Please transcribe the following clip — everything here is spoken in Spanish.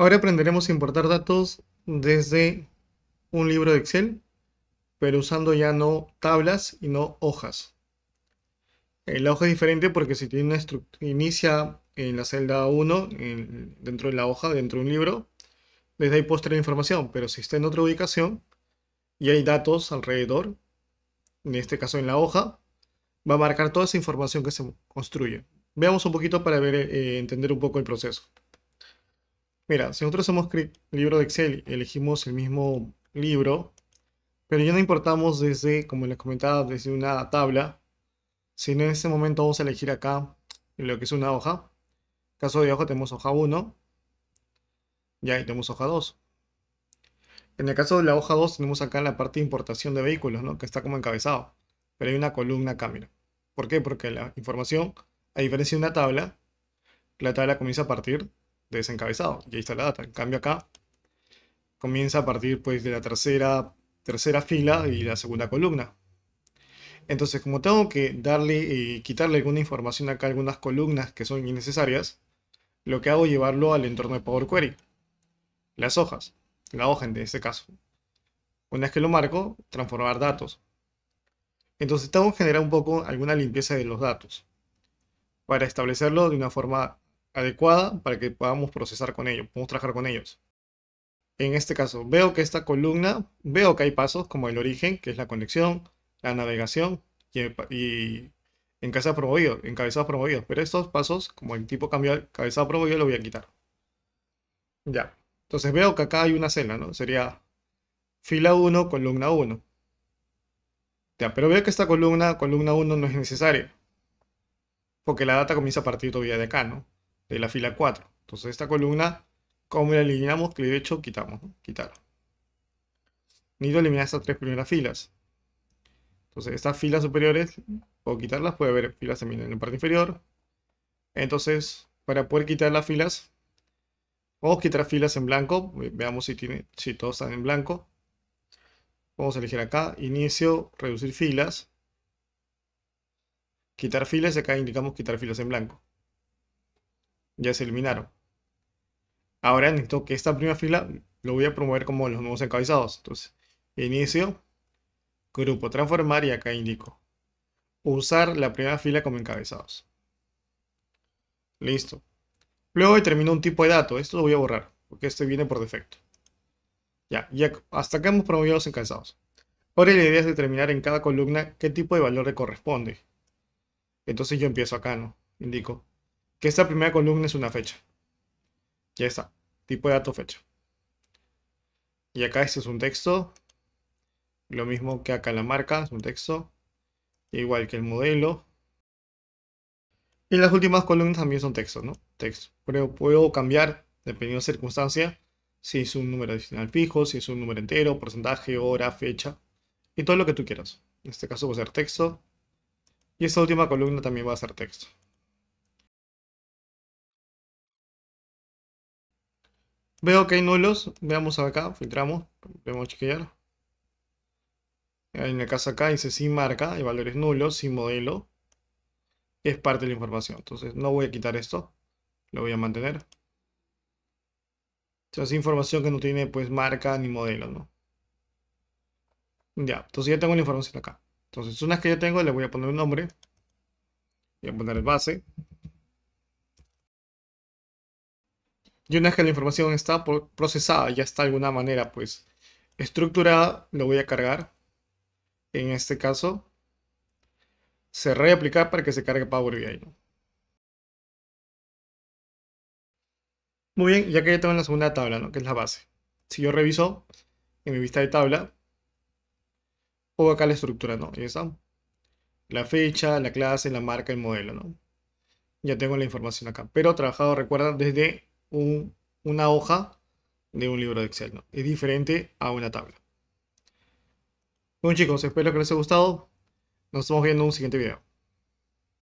Ahora aprenderemos a importar datos desde un libro de Excel, pero usando ya no tablas y no hojas. Eh, la hoja es diferente porque si tiene una estructura inicia en la celda 1, dentro de la hoja, dentro de un libro, desde ahí puedo la información, pero si está en otra ubicación y hay datos alrededor, en este caso en la hoja, va a marcar toda esa información que se construye. Veamos un poquito para ver, eh, entender un poco el proceso. Mira, si nosotros hemos libro de Excel, elegimos el mismo libro, pero ya no importamos desde, como les comentaba, desde una tabla, sino en este momento vamos a elegir acá lo que es una hoja. En el caso de hoja tenemos hoja 1 y ahí tenemos hoja 2. En el caso de la hoja 2 tenemos acá la parte de importación de vehículos, ¿no? que está como encabezado, pero hay una columna cámara. ¿Por qué? Porque la información, a diferencia de una tabla, la tabla comienza a partir desencabezado, y ahí está la data. En cambio acá comienza a partir pues, de la tercera, tercera fila y la segunda columna. Entonces, como tengo que darle y eh, quitarle alguna información acá, algunas columnas que son innecesarias, lo que hago es llevarlo al entorno de Power Query. Las hojas, la hoja en este caso. Una vez que lo marco, transformar datos. Entonces tengo que generar un poco alguna limpieza de los datos para establecerlo de una forma adecuada para que podamos procesar con ellos, podemos trabajar con ellos. En este caso, veo que esta columna, veo que hay pasos como el origen, que es la conexión, la navegación y, y encabezado promovido, encabezado promovido. Pero estos pasos, como el tipo cambió encabezado cabezado promovido, lo voy a quitar. Ya. Entonces veo que acá hay una celda, ¿no? Sería fila 1, columna 1. pero veo que esta columna, columna 1, no es necesaria. Porque la data comienza a partir todavía de acá, ¿no? de la fila 4. Entonces esta columna, como la eliminamos? Clic derecho, quitamos, ¿no? quitar. Necesito eliminar estas tres primeras filas. Entonces estas filas superiores, puedo quitarlas, puede haber filas también en la parte inferior. Entonces, para poder quitar las filas, vamos quitar filas en blanco. Veamos si, tiene, si todos están en blanco. Vamos a elegir acá, inicio, reducir filas. Quitar filas, acá indicamos quitar filas en blanco ya se eliminaron. Ahora necesito que esta primera fila lo voy a promover como los nuevos encabezados. Entonces, inicio, grupo, transformar y acá indico. Usar la primera fila como encabezados. Listo. Luego determino un tipo de dato. Esto lo voy a borrar, porque este viene por defecto. Ya, ya hasta acá hemos promovido los encabezados. Ahora la idea es determinar en cada columna qué tipo de valor le corresponde. Entonces yo empiezo acá, ¿no? Indico que esta primera columna es una fecha. Ya está, tipo de dato fecha. Y acá este es un texto, lo mismo que acá la marca, es un texto, igual que el modelo. Y las últimas columnas también son texto, ¿no? Texto. Pero puedo cambiar, dependiendo de circunstancia, si es un número adicional fijo, si es un número entero, porcentaje, hora, fecha, y todo lo que tú quieras. En este caso va a ser texto. Y esta última columna también va a ser texto. Veo que hay nulos. Veamos acá, filtramos, vemos chequear. En la casa acá dice sin marca, hay valores nulos, sin modelo. es parte de la información. Entonces no voy a quitar esto. Lo voy a mantener. Entonces información que no tiene pues marca ni modelo, ¿no? Ya, entonces ya tengo la información acá. Entonces unas que ya tengo le voy a poner un nombre. Voy a poner el base. Y una vez que la información está procesada, ya está de alguna manera pues estructurada, lo voy a cargar. En este caso, cerré y aplicar para que se cargue Power BI. Muy bien, ya que ya tengo la segunda tabla, ¿no? que es la base. Si yo reviso en mi vista de tabla, pongo acá la estructura, ¿no? Ahí está. La fecha, la clase, la marca, el modelo, ¿no? Ya tengo la información acá. Pero trabajado, recuerda, desde una hoja de un libro de Excel. Es diferente a una tabla. Bueno chicos, espero que les haya gustado. Nos estamos viendo en un siguiente video.